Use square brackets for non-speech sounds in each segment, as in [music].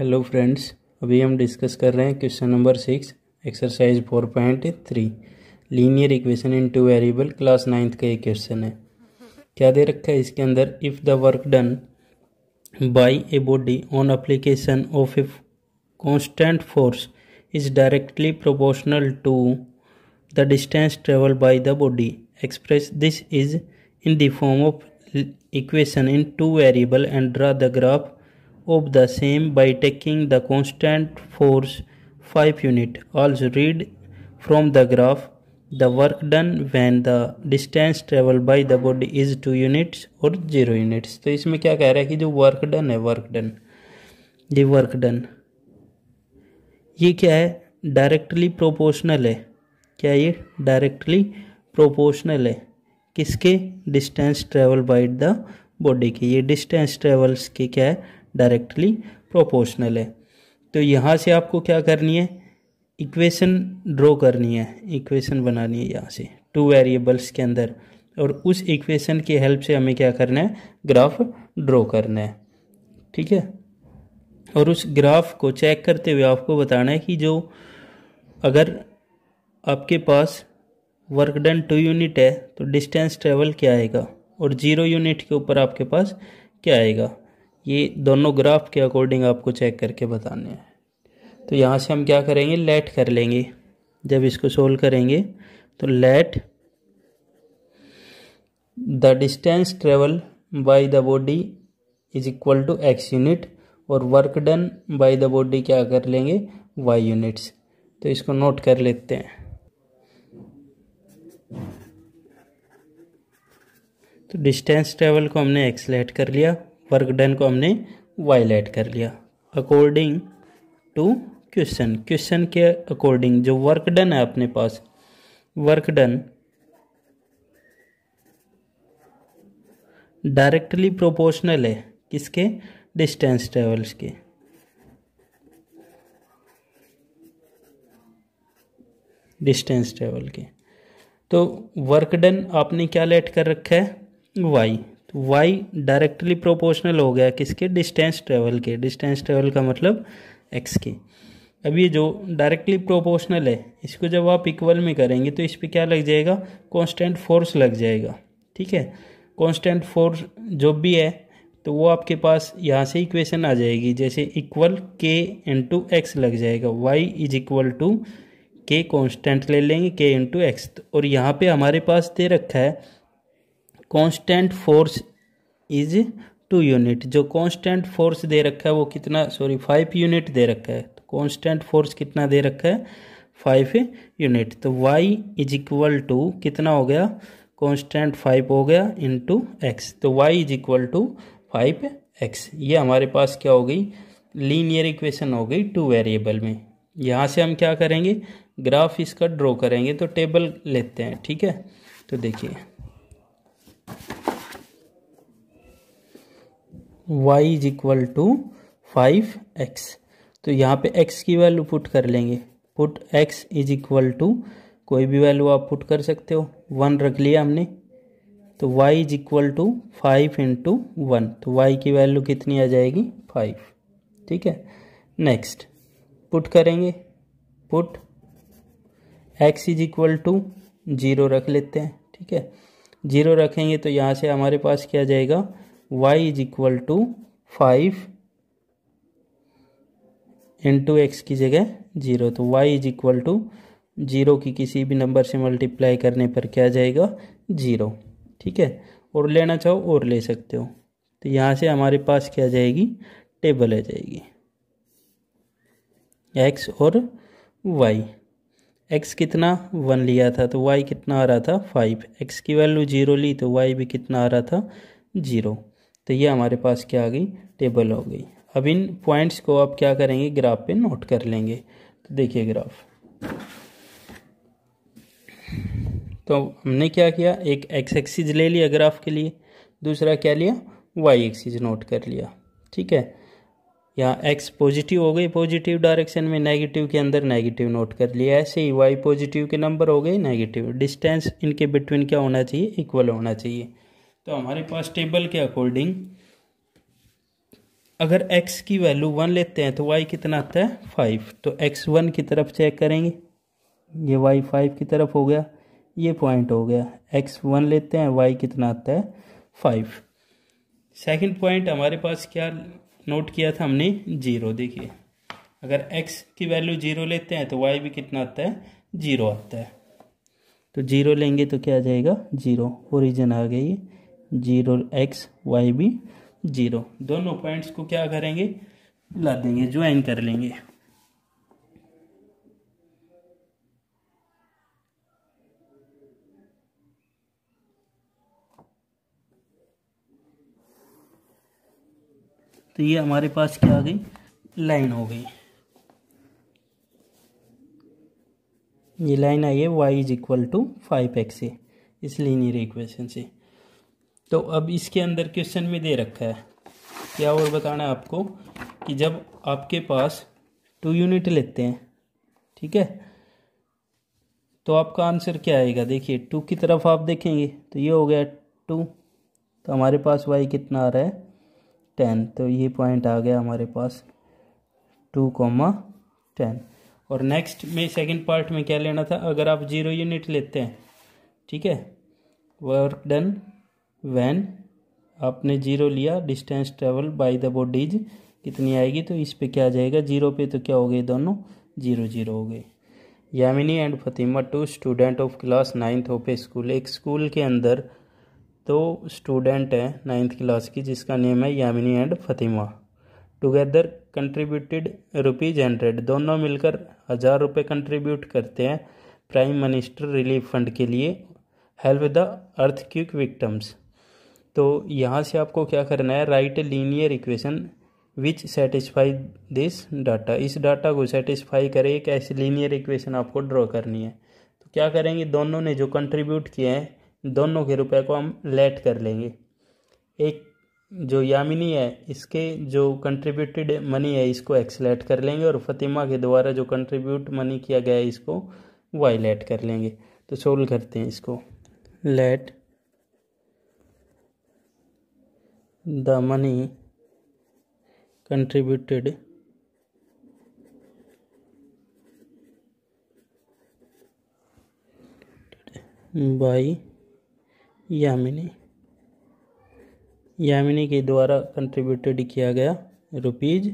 Hello friends अभी हम discuss कर रहे हैं question number six exercise four point three linear equation in two variable class ninth का एक क्वेश्चन है क्या दे रखा है इसके अंदर if the work done by a body on application of a constant force is directly proportional to the distance travel by the body express this is in the form of equation in two variable and draw the graph of the same by taking the constant force 5 unit. Also read from the graph the work done when the distance traveled by the body is 2 units or 0 units. to isme kya keh raha hai ki jo work done hai work done ये work done ye kya hai directly proportional hai kya ye directly proportional hai किसके distance travel by the body के ये distance travels के क्या है directly proportional है तो यहाँ से आपको क्या करनी है इक्वेशन ड्रॉ करनी है इक्वेशन बनानी है यहाँ से टू वेरिएबल्स के अंदर और उस इक्वेशन की हेल्प से हमें क्या करना है ग्राफ ड्रॉ करना है ठीक है और उस ग्राफ को चेक करते हुए आपको बताना है कि जो अगर आपके पास वर्क डन टू यूनिट है तो डिस्टेंस ट्रेवल क्या आएगा और जीरो यूनिट के ऊपर आपके पास क्या आएगा ये दोनों ग्राफ के अकॉर्डिंग आपको चेक करके बताने हैं तो यहाँ से हम क्या करेंगे लेट कर लेंगे जब इसको सोल्व करेंगे तो let the distance travel by the body is equal to X unit और work done by the body क्या कर लेंगे वाई यूनिट्स तो इसको नोट कर लेते हैं तो डिस्टेंस ट्रेवल को हमने एक्स लेट कर लिया वर्क डन को हमने वाइल कर लिया अकॉर्डिंग टू क्वेश्चन क्वेश्चन के अकॉर्डिंग जो वर्क डन है अपने पास वर्क डन डायरेक्टली प्रोपोर्शनल है किसके डिस्टेंस ट्रेवल्स के डिस्टेंस ट्रेवल के तो वर्क डन आपने क्या लेट कर रखा है वाई तो वाई डायरेक्टली प्रोपोर्शनल हो गया किसके डिस्टेंस ट्रेवल के डिस्टेंस ट्रेवल का मतलब एक्स के अब ये जो डायरेक्टली प्रोपोर्शनल है इसको जब आप इक्वल में करेंगे तो इस पर क्या लग जाएगा कांस्टेंट फोर्स लग जाएगा ठीक है कांस्टेंट फोर्स जो भी है तो वो आपके पास यहाँ से इक्वेशन आ जाएगी जैसे इक्वल के इंटू एक्स लग जाएगा Y is equal to K constant ले लेंगे के इंटू एक्स और यहाँ पे हमारे पास दे रखा है constant force is two unit जो कांस्टेंट फोर्स दे रखा है वो कितना सॉरी फाइव यूनिट दे रखा है तो कॉन्स्टेंट फोर्स कितना दे रखा है फाइव यूनिट तो वाई इज इक्वल टू कितना हो गया कांस्टेंट फाइव हो गया इनटू एक्स तो Y is equal to five X ये हमारे पास क्या हो गई लीनियर इक्वेशन हो गई टू वेरिएबल में यहाँ से हम क्या करेंगे ग्राफ इसका ड्रॉ करेंगे तो टेबल लेते हैं ठीक है तो देखिए y is equal to five X तो यहाँ पे x की वैल्यू पुट कर लेंगे put x is equal to कोई भी वैल्यू आप पुट कर सकते हो वन रख लिया हमने तो y is equal to five into one तो y की वैल्यू कितनी आ जाएगी फाइव ठीक है नेक्स्ट पुट करेंगे put x is equal to zero रख लेते हैं ठीक है जीरो रखेंगे तो यहाँ से हमारे पास क्या जाएगा y is equal to five into X की जगह जीरो तो y is equal to zero की किसी भी नंबर से मल्टीप्लाई करने पर क्या जाएगा जीरो ठीक है और लेना चाहो और ले सकते हो तो यहाँ से हमारे पास क्या जाएगी टेबल आ जाएगी एक्स और वाई एक्स कितना वन लिया था तो वाई कितना आ रहा था फाइव एक्स की वैल्यू जीरो ली तो वाई भी कितना आ रहा था जीरो तो ये हमारे पास क्या आ गई टेबल हो गई अब इन पॉइंट्स को आप क्या करेंगे ग्राफ पे नोट कर लेंगे तो देखिए ग्राफ तो हमने क्या किया एक एक्स एक्सिस ले लिया ग्राफ के लिए दूसरा क्या लिया वाई एक्सिस नोट कर लिया ठीक है यहाँ एक्स पॉजिटिव हो गई पॉजिटिव डायरेक्शन में नेगेटिव के अंदर नेगेटिव नोट कर लिया ऐसे ही वाई पॉजिटिव के नंबर हो गए नेगेटिव डिस्टेंस इनके बिटवीन क्या होना चाहिए इक्वल होना चाहिए तो हमारे पास टेबल के अकॉर्डिंग अगर x की वैल्यू वन लेते हैं तो y कितना आता है फाइव तो x वन की तरफ चेक करेंगे ये y फाइव की तरफ हो गया ये पॉइंट हो गया x वन लेते हैं y कितना आता है फाइव सेकंड पॉइंट हमारे पास क्या नोट किया था हमने जीरो देखिए अगर x की वैल्यू जीरो लेते हैं तो y भी कितना आता है जीरो आता है तो जीरो लेंगे तो क्या आ जाएगा जीरो ओरिजिन आ गई जीरो एक्स वाई भी जीरो दोनों पॉइंट्स को क्या करेंगे ला देंगे ज्वाइन कर लेंगे तो ये हमारे पास क्या आ गई लाइन हो गई ये लाइन आई है Y is equal to five X इस लीनियर इक्वेशन से तो अब इसके अंदर क्वेश्चन में दे रखा है क्या और बताना है आपको कि जब आपके पास टू यूनिट लेते हैं ठीक है तो आपका आंसर क्या आएगा देखिए टू की तरफ आप देखेंगे तो ये हो गया टू तो हमारे पास वाई कितना आ रहा है टेन तो ये पॉइंट आ गया हमारे पास टू कॉमा टेन और नेक्स्ट में सेकंड पार्ट में क्या लेना था अगर आप जीरो यूनिट लेते हैं ठीक है वर्क डन वैन आपने जीरो लिया distance travel by the bodies कितनी आएगी तो इस पे क्या आ जाएगा जीरो पे तो क्या हो गए दोनों जीरो जीरो हो गए Yamini and Fatima two student of class ninth of a school एक स्कूल के अंदर दो स्टूडेंट हैं नाइन्थ क्लास की जिसका नेम है Yamini and Fatima together contributed rupees hundred दोनों मिलकर हज़ार रुपये कंट्रीब्यूट करते हैं प्राइम मिनिस्टर रिलीफ फंड के लिए help the earthquake victims तो यहाँ से आपको क्या करना है write linear equation which satisfy this data इस डाटा को सेटिस्फाई करे एक ऐसी लीनियर इक्वेशन आपको ड्रॉ करनी है तो क्या करेंगे दोनों ने जो कंट्रीब्यूट किए हैं दोनों के रुपए को हम लेट कर लेंगे एक जो यामिनी है इसके जो कंट्रीब्यूटेड मनी है इसको एक्स लेट कर लेंगे और फतिमा के द्वारा जो कंट्रीब्यूट मनी किया गया है इसको वाई लेट कर लेंगे तो सोल्व करते हैं इसको let the money contributed by Yamini Yamini के द्वारा कंट्रीब्यूटेड किया गया रुपीज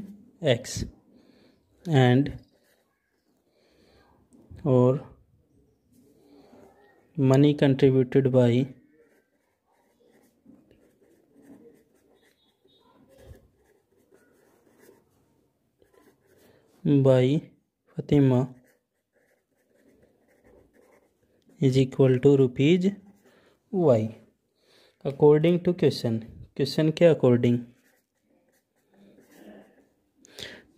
एक्स एंड और money contributed by by Fatima is equal to rupees Y according to question question के अकॉर्डिंग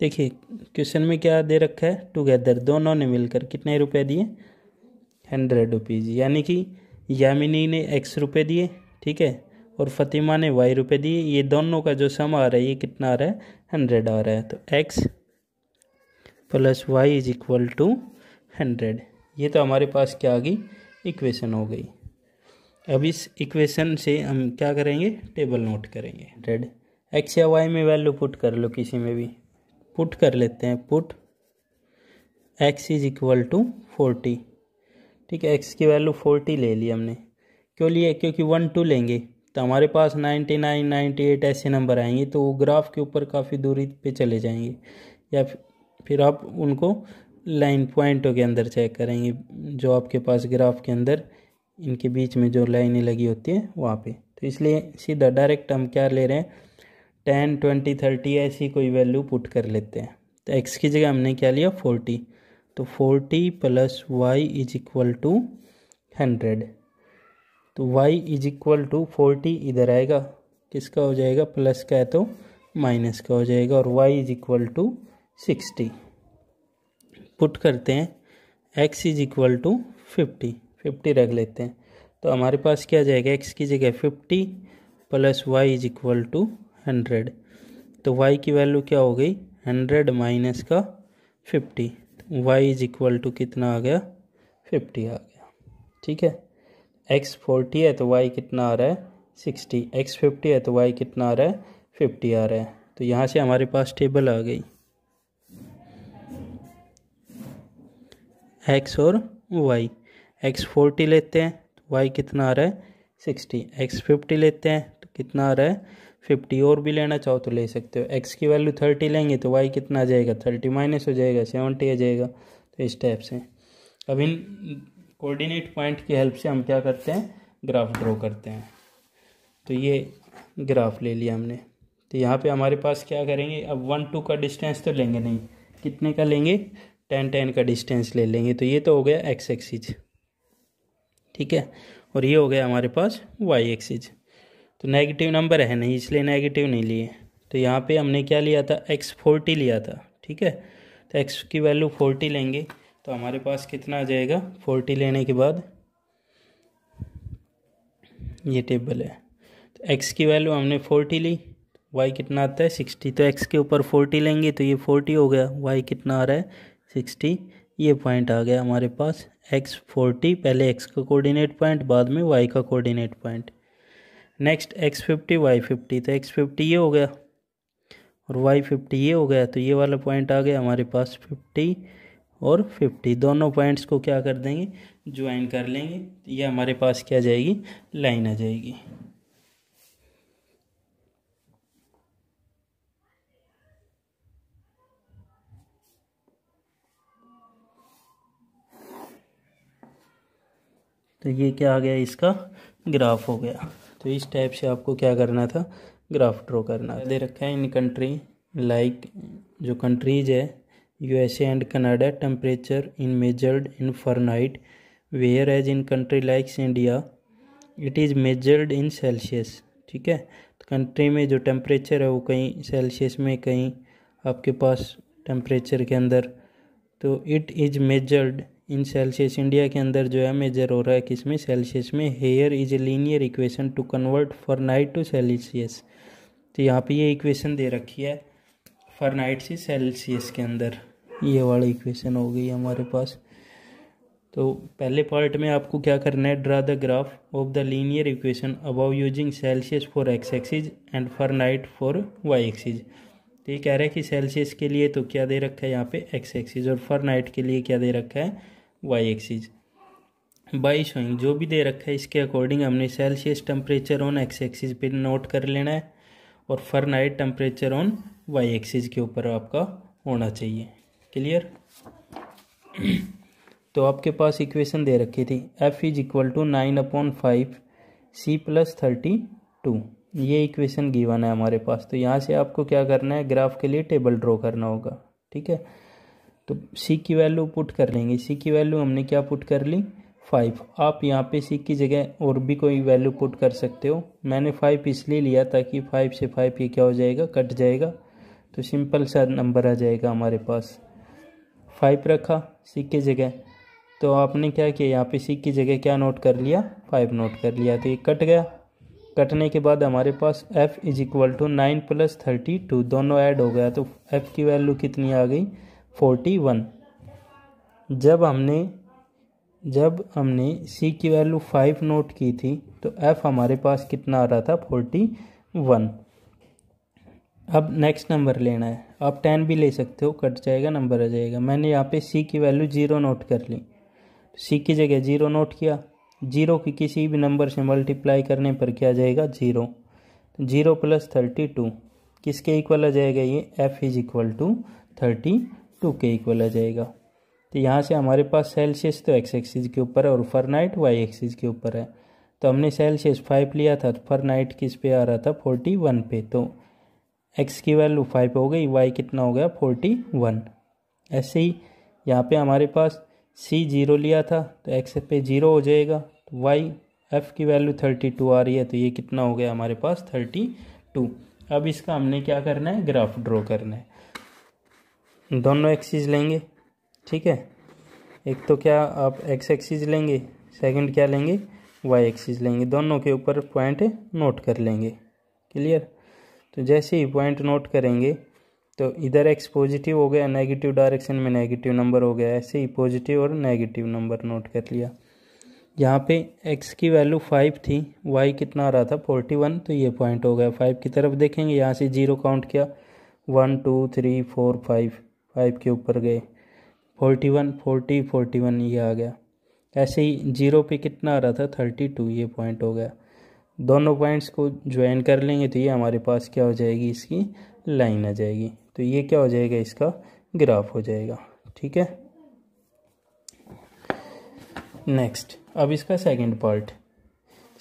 देखिए क्वेश्चन में क्या दे रखा है टुगेदर दोनों ने मिलकर कितने रुपए दिए हंड्रेड रुपीज़ यानी कि यामिनी ने एक्स रुपए दिए ठीक है और फतिमा ने वाई रुपए दिए ये दोनों का जो सम आ रहा है ये कितना आ रहा है हंड्रेड आ रहा है तो X plus Y is equal to hundred ये तो हमारे पास क्या आ गई इक्वेशन हो गई अब इस इक्वेशन से हम क्या करेंगे टेबल नोट करेंगे हंड्रेड एक्स या वाई में वैल्यू पुट कर लो किसी में भी पुट कर लेते हैं put X is equal to forty ठीक है एक्स की वैल्यू फोर्टी ले ली हमने क्यों लिए क्योंकि वन टू लेंगे तो हमारे पास नाइन्टी नाइन नाइन्टी एट ऐसे नंबर आएंगे तो वो ग्राफ के ऊपर काफ़ी दूरी पे चले जाएंगे या फिर आप उनको लाइन पॉइंटों के अंदर चेक करेंगे जो आपके पास ग्राफ के अंदर इनके बीच में जो लाइनें लगी होती हैं वहाँ पे तो इसलिए सीधा डायरेक्ट हम क्या ले रहे हैं टेन ट्वेंटी थर्टी ऐसी कोई वैल्यू पुट कर लेते हैं तो एक्स की जगह हमने क्या लिया फोर्टी तो forty plus Y is equal to hundred तो Y is equal to forty इधर आएगा किसका हो जाएगा प्लस का है तो माइनस का हो जाएगा और Y is equal to sixty put करते हैं X is equal to fifty fifty रख लेते हैं तो हमारे पास क्या जाएगा एक्स की जगह fifty plus Y is equal to hundred तो वाई की वैल्यू क्या हो गई हंड्रेड माइनस का fifty y is equal to कितना आ गया फिफ्टी आ गया ठीक है एक्स फोर्टी है तो वाई कितना आ रहा है सिक्सटी एक्स फिफ्टी है तो वाई कितना आ रहा है फिफ्टी आ रहा है तो यहाँ से हमारे पास टेबल आ गई एक्स और वाई एक्स फोर्टी लेते हैं तो वाई कितना आ रहा है सिक्सटी एक्स फिफ्टी लेते हैं तो कितना आ रहा है फिफ्टी और भी लेना चाहो तो ले सकते हो एक्स की वैल्यू थर्टी लेंगे तो वाई कितना आ जाएगा थर्टी माइनस हो जाएगा सेवनटी आ जाएगा तो इस टाइप से अब इन कोऑर्डिनेट पॉइंट की हेल्प से हम क्या करते हैं ग्राफ ड्रॉ करते हैं तो ये ग्राफ ले लिया हमने तो यहाँ पे हमारे पास क्या करेंगे अब वन टू का डिस्टेंस तो लेंगे नहीं कितने का लेंगे टेन टेन का डिस्टेंस ले लेंगे तो ये तो हो गया एक्स एक्सिज ठीक है और ये हो गया हमारे पास वाई एक्सिज तो नेगेटिव नंबर है नहीं इसलिए नेगेटिव नहीं लिए तो यहाँ पे हमने क्या लिया था एक्स फोर्टी लिया था ठीक है तो एक्स की वैल्यू फोर्टी लेंगे तो हमारे पास कितना आ जाएगा फोर्टी लेने के बाद ये टेबल है तो एक्स की वैल्यू हमने फोर्टी ली वाई कितना आता है सिक्सटी तो एक्स के ऊपर फोर्टी लेंगे तो ये फोर्टी हो गया वाई कितना आ रहा है सिक्सटी ये पॉइंट आ गया हमारे पास एक्स फोर्टी पहले एक्स का कोऑर्डिनेट पॉइंट बाद में वाई का coordinate point next x fifty y fifty तो एक्स फिफ्टी ये हो गया और वाई फिफ्टी ये हो गया तो ये वाला पॉइंट आ गया हमारे पास फिफ्टी और फिफ्टी दोनों पॉइंट्स को क्या कर देंगे ज्वाइन कर लेंगे ये हमारे पास क्या जाएगी लाइन आ जाएगी तो ये क्या आ गया इसका ग्राफ हो गया तो इस टाइप से आपको क्या करना था ग्राफ ड्रॉ करना दे रखा है इन कंट्री लाइक जो कंट्रीज है USA and Canada temperature in measured in Fahrenheit whereas in country likes India it is measured in Celsius ठीक है तो कंट्री में जो टेम्परेचर है वो कहीं सेल्सियस में कहीं आपके पास टेम्परेचर के अंदर तो it is measured in Celsius India के अंदर जो है मेजर हो रहा है किसमें सेल्सियस में here is a linear equation to convert Fahrenheit to Celsius तो यहाँ पे ये इक्वेशन दे रखी है फॉर नाइट से सेल्सियस के अंदर ये वाला इक्वेशन हो गई हमारे पास तो पहले पार्ट में आपको क्या करना है draw the graph of the linear equation above using Celsius for x axis and Fahrenheit for y axis तो ये कह रहा है कि सेल्सियस के लिए तो क्या दे रखा है यहाँ पे एक्स एक्सिज और फॉर नाइट के लिए क्या दे रखा है वाई एक्सिस बाई शोइंग जो भी दे रखा है इसके अकॉर्डिंग हमने Celsius temperature on x axis पे नोट कर लेना है और Fahrenheit temperature on y axis के ऊपर आपका होना चाहिए क्लियर [clears throat] तो आपके पास इक्वेशन दे रखी थी F is equal to nine upon five C plus thirty two ये इक्वेशन गिवन है हमारे पास तो यहाँ से आपको क्या करना है ग्राफ के लिए टेबल ड्रॉ करना होगा ठीक है तो सी की वैल्यू पुट कर लेंगे सी की वैल्यू हमने क्या पुट कर ली फाइव आप यहाँ पे सी की जगह और भी कोई वैल्यू पुट कर सकते हो मैंने फाइव इसलिए लिया ताकि फाइव से फाइव ये क्या हो जाएगा कट जाएगा तो सिंपल सा नंबर आ जाएगा हमारे पास फाइव रखा सी की जगह तो आपने क्या किया यहाँ पे सी की जगह क्या नोट कर लिया फाइव नोट कर लिया तो ये कट गया कटने के बाद हमारे पास f is equal to nine plus thirty two दोनों ऐड हो गया तो f की वैल्यू कितनी आ गई फोर्टी वन जब हमने जब हमने सी की वैल्यू फाइव नोट की थी तो एफ हमारे पास कितना आ रहा था फोर्टी वन अब नेक्स्ट नंबर लेना है आप टेन भी ले सकते हो कट जाएगा नंबर आ जाएगा मैंने यहाँ पे सी की वैल्यू जीरो नोट कर ली सी की जगह जीरो नोट किया जीरो की किसी भी नंबर से मल्टीप्लाई करने पर क्या जाएगा zero zero plus thirty two किसके इक्वल आ जाएगा ये F is equal to thirty two के इक्वल आ जाएगा तो यहाँ से हमारे पास सेल्सियस तो एक्स एक्सिस के ऊपर है और फर नाइट वाई एक्सिस के ऊपर है तो हमने सेल्सियस फाइव लिया था तो फर नाइट किस पे आ रहा था फोर्टी वन पे तो एक्स की वैल्यू फाइव हो गई वाई कितना हो गया फोर्टी वन ऐसे ही यहाँ पे हमारे पास सी जीरो लिया था तो एक्स पे जीरो हो जाएगा तो वाई एफ़ की वैल्यू थर्टी टू आ रही है तो ये कितना हो गया हमारे पास थर्टी टू अब इसका हमने क्या करना है ग्राफ ड्रॉ करना है दोनों एक्सीज लेंगे ठीक है एक तो क्या आप एक्स एक्सीज लेंगे सेकंड क्या लेंगे वाई एक्सीज लेंगे दोनों के ऊपर पॉइंट नोट कर लेंगे क्लियर तो जैसे ही पॉइंट नोट करेंगे तो इधर एक्स पॉजिटिव हो गया नेगेटिव डायरेक्शन में नेगेटिव नंबर हो गया ऐसे ही पॉजिटिव और नेगेटिव नंबर नोट कर लिया यहाँ पे एक्स की वैल्यू फाइव थी वाई कितना आ रहा था फोर्टी वन तो ये पॉइंट हो गया फाइव की तरफ देखेंगे यहाँ से जीरो काउंट किया one two three four five five के ऊपर गए forty one forty forty one ये आ गया ऐसे ही जीरो पे कितना आ रहा था थर्टी टू ये पॉइंट हो गया दोनों पॉइंट्स को ज्वाइन कर लेंगे तो ये हमारे पास क्या हो जाएगी इसकी लाइन आ जाएगी तो ये क्या हो जाएगा इसका ग्राफ हो जाएगा ठीक है नेक्स्ट अब इसका सेकंड पार्ट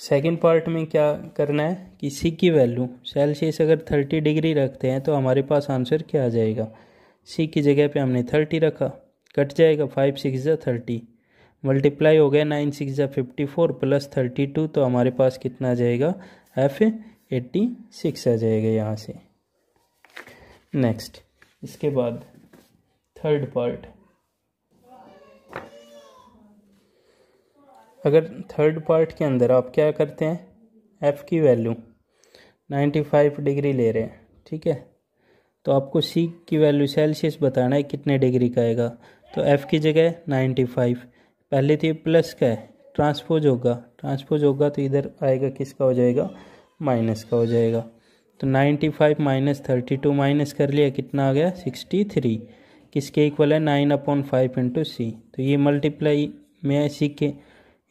सेकंड पार्ट में क्या करना है कि सी की वैल्यू सेल्सियस अगर थर्टी डिग्री रखते हैं तो हमारे पास आंसर क्या आ जाएगा सी की जगह पे हमने थर्टी रखा कट जाएगा फाइव सिक्स ज़ा थर्टी मल्टीप्लाई हो गया नाइन सिक्स ज़ा fifty four plus thirty two तो हमारे पास कितना आ जाएगा एफ एट्टी सिक्स आ जाएगा यहाँ से नेक्स्ट इसके बाद थर्ड पार्ट अगर थर्ड पार्ट के अंदर आप क्या करते हैं एफ़ की वैल्यू 95 डिग्री ले रहे हैं ठीक है तो आपको सी की वैल्यू सेल्सियस बताना है कितने डिग्री का आएगा तो एफ़ की जगह नाइन्टी फाइव पहले तो ये प्लस का है ट्रांसपोज होगा ट्रांसपोज होगा तो इधर आएगा किसका हो जाएगा माइनस का हो जाएगा तो ninety five minus thirty two minus कर लिया कितना आ गया सिक्सटी थ्री किसके इक्वल है nine upon five into C तो ये मल्टीप्लाई में सी के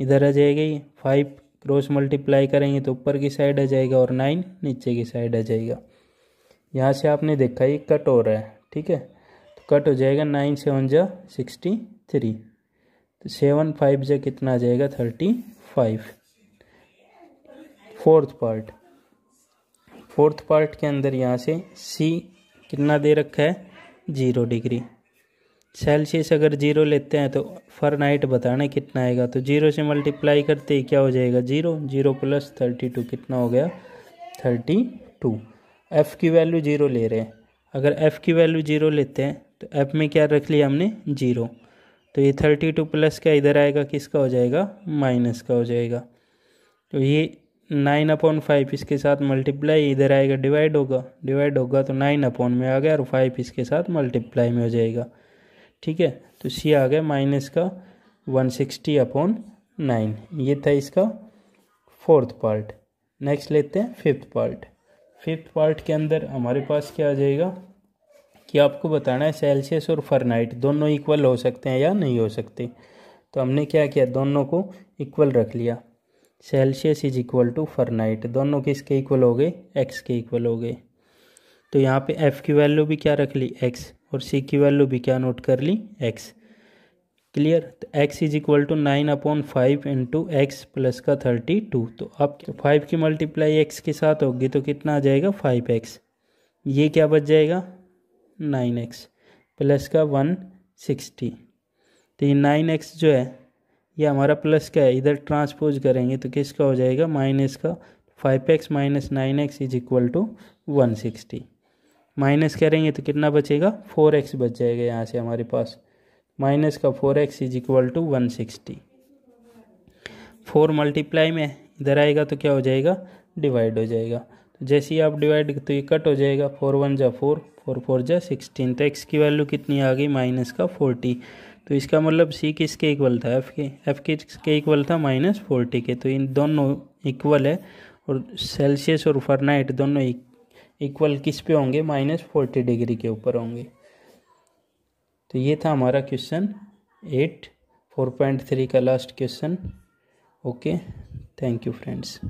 इधर आ जाएगा ये फाइव क्रॉस मल्टीप्लाई करेंगे तो ऊपर की साइड आ जाएगा और नाइन नीचे की साइड आ जाएगा यहाँ से आपने देखा ये कट हो रहा है ठीक है तो कट हो जाएगा नाइन सेवन जा सिक्सटी थ्री तो सेवन फाइव जा कितना आ जाएगा thirty five fourth part fourth part के अंदर यहाँ से सी कितना दे रखा है जीरो डिग्री सेल्सियस अगर जीरो लेते हैं तो फर नाइट बताना कितना आएगा तो जीरो से मल्टीप्लाई करते ही क्या हो जाएगा zero zero plus thirty two कितना हो गया थर्टी टू एफ़ की वैल्यू ज़ीरो ले रहे हैं अगर एफ़ की वैल्यू ज़ीरो लेते हैं तो एफ़ में क्या रख लिया हमने ज़ीरो तो ये थर्टी टू प्लस का इधर आएगा किसका हो जाएगा माइनस का हो जाएगा तो ये नाइन अपॉन फाइव इसके साथ मल्टीप्लाई इधर आएगा डिवाइड होगा डिवाइड होगा तो नाइन अपॉन में आ गया और फाइव इसके साथ मल्टीप्लाई में हो जाएगा ठीक है तो सी आ गया माइनस का वन सिक्सटी अपॉन नाइन ये था इसका फोर्थ पार्ट नेक्स्ट लेते हैं फिफ्थ पार्ट फिफ्थ पार्ट के अंदर हमारे पास क्या आ जाएगा कि आपको बताना है सेल्सियस और फरनाइट दोनों इक्वल हो सकते हैं या नहीं हो सकते तो हमने क्या किया दोनों को इक्वल रख लिया Celsius is equal to Fahrenheit दोनों किसके इक्वल हो गए एक्स के इक्वल हो गए तो यहाँ पे एफ़ की वैल्यू भी क्या रख ली एक्स और सी की वैल्यू भी क्या नोट कर ली एक्स क्लियर तो x is equal to nine upon five into x plus का थर्टी टू तो आप फाइव की मल्टीप्लाई एक्स के साथ होगी तो कितना आ जाएगा फाइव एक्स ये क्या बच जाएगा नाइन एक्स प्लस का वन सिक्सटी तो ये नाइन एक्स जो है ये हमारा प्लस का है इधर ट्रांसपोज करेंगे तो किसका हो जाएगा माइनस का five x minus nine x is equal to one sixty minus करेंगे तो कितना बचेगा फोर एक्स बच जाएगा यहाँ से हमारे पास माइनस का four x is equal to one sixty four multiply में इधर आएगा तो क्या हो जाएगा डिवाइड हो जाएगा तो जैसे ही आप डिवाइड तो ये कट हो जाएगा फोर वन जा फोर फोर फोर जा सिक्सटीन तो एक्स की वैल्यू कितनी आ गई माइनस का फोर्टी तो इसका मतलब सी किसके इक्वल था एफ के एफ किसके इक्वल था माइनस फोर्टी के तो इन दोनों इक्वल है और सेल्सियस और फरनाइट दोनों इक्वल किस पे होंगे माइनस फोर्टी डिग्री के ऊपर होंगे तो ये था हमारा question eight four point three का last question okay thank you friends